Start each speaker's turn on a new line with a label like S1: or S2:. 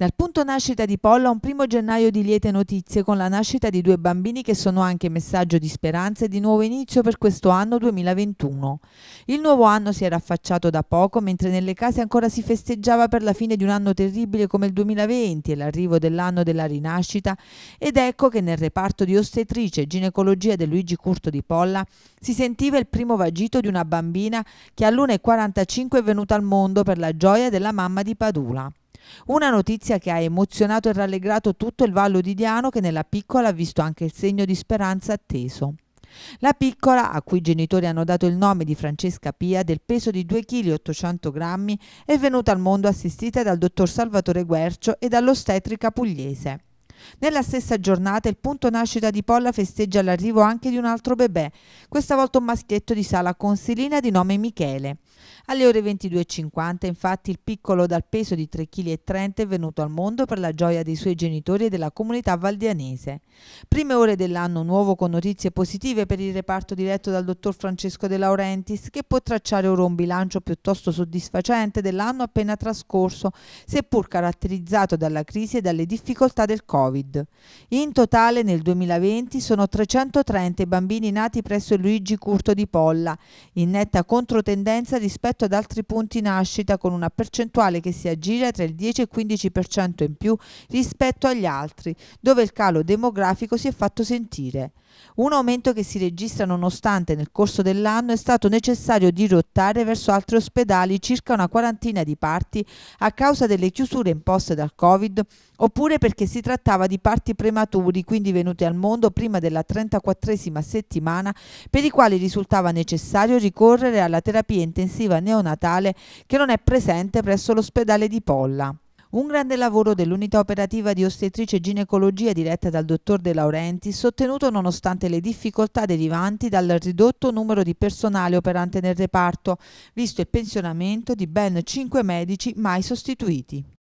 S1: Dal punto nascita di Polla un primo gennaio di liete notizie con la nascita di due bambini che sono anche messaggio di speranza e di nuovo inizio per questo anno 2021. Il nuovo anno si era affacciato da poco mentre nelle case ancora si festeggiava per la fine di un anno terribile come il 2020 e l'arrivo dell'anno della rinascita ed ecco che nel reparto di ostetrice e ginecologia del Luigi Curto di Polla si sentiva il primo vagito di una bambina che all'1.45 è venuta al mondo per la gioia della mamma di Padula. Una notizia che ha emozionato e rallegrato tutto il Vallo di Diano che nella piccola ha visto anche il segno di speranza atteso. La piccola, a cui i genitori hanno dato il nome di Francesca Pia, del peso di 2,8 kg, è venuta al mondo assistita dal dottor Salvatore Guercio e dall'ostetrica pugliese. Nella stessa giornata il punto nascita di Polla festeggia l'arrivo anche di un altro bebè, questa volta un maschietto di sala consilina di nome Michele. Alle ore 22.50 infatti il piccolo dal peso di 3,30 kg è venuto al mondo per la gioia dei suoi genitori e della comunità valdianese. Prime ore dell'anno nuovo con notizie positive per il reparto diretto dal dottor Francesco De Laurentiis che può tracciare ora un bilancio piuttosto soddisfacente dell'anno appena trascorso, seppur caratterizzato dalla crisi e dalle difficoltà del Covid. In totale nel 2020 sono 330 i bambini nati presso Luigi Curto di Polla, in netta controtendenza di rispetto ad altri punti nascita con una percentuale che si aggira tra il 10 e il 15% in più rispetto agli altri, dove il calo demografico si è fatto sentire. Un aumento che si registra nonostante nel corso dell'anno è stato necessario dirottare verso altri ospedali circa una quarantina di parti a causa delle chiusure imposte dal Covid oppure perché si trattava di parti prematuri, quindi venuti al mondo prima della 34esima settimana, per i quali risultava necessario ricorrere alla terapia intensiva intensiva neonatale che non è presente presso l'ospedale di Polla. Un grande lavoro dell'unità operativa di ostetrice e ginecologia diretta dal dottor De Laurenti, sottenuto nonostante le difficoltà derivanti dal ridotto numero di personale operante nel reparto, visto il pensionamento di ben 5 medici mai sostituiti.